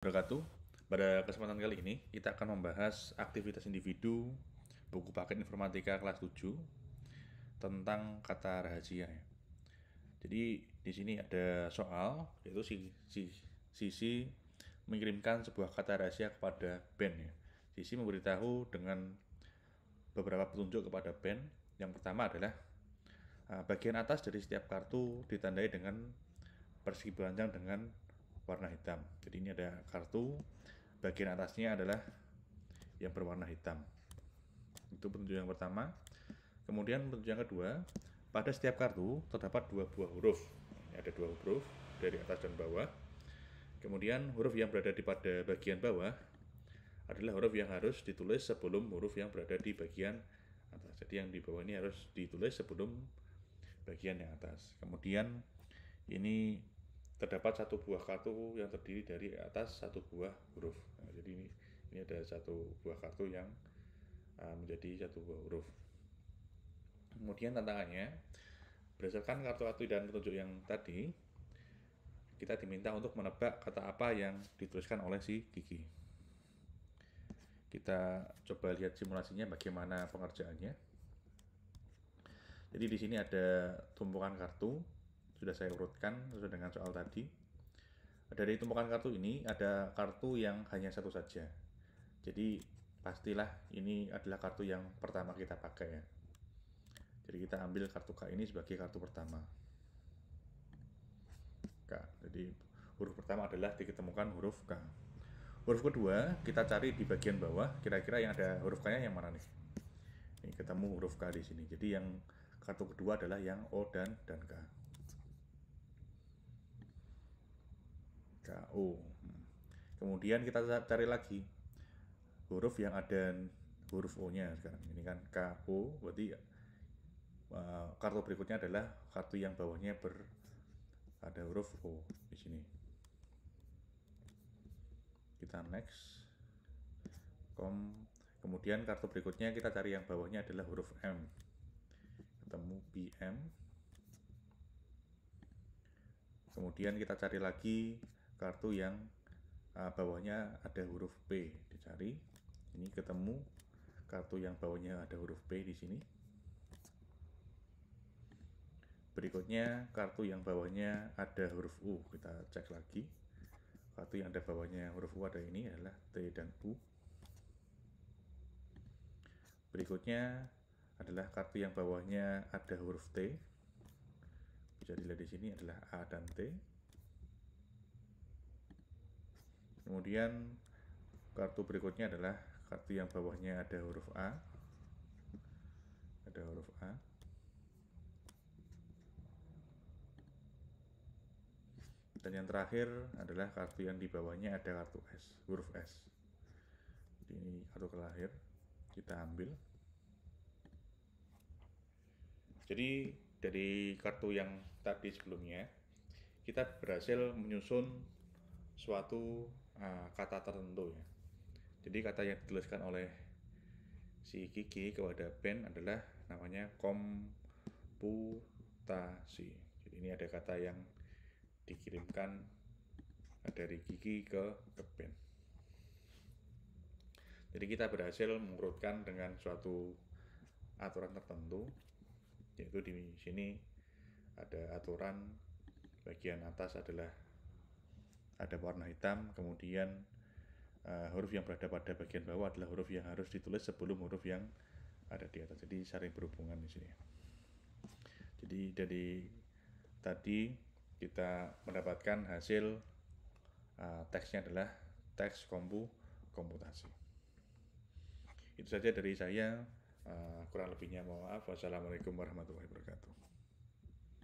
wabarakatuh. Pada kesempatan kali ini, kita akan membahas aktivitas individu buku paket informatika kelas 7 tentang kata rahasia. Jadi di sini ada soal yaitu si, si, sisi mengirimkan sebuah kata rahasia kepada Ben ya. Sisi memberitahu dengan beberapa petunjuk kepada Ben. Yang pertama adalah ah, bagian atas dari setiap kartu ditandai dengan persegi panjang dengan warna hitam. Jadi ini ada kartu, bagian atasnya adalah yang berwarna hitam. Itu penunjuk yang pertama. Kemudian penunjuk yang kedua, pada setiap kartu terdapat dua buah huruf. Ini ada dua huruf dari atas dan bawah. Kemudian huruf yang berada di pada bagian bawah adalah huruf yang harus ditulis sebelum huruf yang berada di bagian atas. Jadi yang di bawah ini harus ditulis sebelum bagian yang atas. Kemudian ini terdapat satu buah kartu yang terdiri dari atas satu buah huruf. Nah, jadi ini ini ada satu buah kartu yang uh, menjadi satu buah huruf. Kemudian tantangannya berdasarkan kartu-kartu dan petunjuk yang tadi kita diminta untuk menebak kata apa yang dituliskan oleh si gigi. Kita coba lihat simulasinya bagaimana pengerjaannya. Jadi di sini ada tumpukan kartu sudah saya urutkan sesuai dengan soal tadi. Dari tumpukan kartu ini ada kartu yang hanya satu saja. Jadi pastilah ini adalah kartu yang pertama kita pakai ya. Jadi kita ambil kartu K ini sebagai kartu pertama. K. Jadi huruf pertama adalah diketemukan huruf K. Huruf kedua kita cari di bagian bawah kira-kira yang ada huruf K-nya yang mana nih? Ini ketemu huruf K di sini. Jadi yang kartu kedua adalah yang O dan dan K. KO. Hmm. Kemudian kita cari lagi huruf yang ada huruf O-nya sekarang. Ini kan KO berarti eh, kartu berikutnya adalah kartu yang bawahnya ber ada huruf O di sini. Kita next. Kom. Kemudian kartu berikutnya kita cari yang bawahnya adalah huruf M. Ketemu bm Kemudian kita cari lagi kartu yang uh, bawahnya ada huruf P dicari ini ketemu kartu yang bawahnya ada huruf P di sini berikutnya kartu yang bawahnya ada huruf U kita cek lagi kartu yang ada bawahnya huruf U ada ini adalah T dan U berikutnya adalah kartu yang bawahnya ada huruf T bisa dilihat di sini adalah A dan T Kemudian kartu berikutnya adalah kartu yang bawahnya ada huruf A. Ada huruf A. Dan yang terakhir adalah kartu yang di bawahnya ada kartu S, huruf S. Jadi ini kartu terakhir kita ambil. Jadi dari kartu yang tadi sebelumnya, kita berhasil menyusun suatu Eh, kata tertentu ya. Jadi kata yang dituliskan oleh si Kiki kepada Ben adalah namanya komputasi. Jadi ini ada kata yang dikirimkan dari Kiki ke ke Ben. Jadi kita berhasil mengurutkan dengan suatu aturan tertentu, yaitu di sini ada aturan bagian atas adalah ada warna hitam, kemudian uh, huruf yang berada pada bagian bawah adalah huruf yang harus ditulis sebelum huruf yang ada di atas. Jadi saling berhubungan di sini. Jadi dari tadi kita mendapatkan hasil uh, teksnya adalah teks kompu komputasi. Itu saja dari saya. Uh, kurang lebihnya mohon maaf. Wassalamualaikum warahmatullahi wabarakatuh.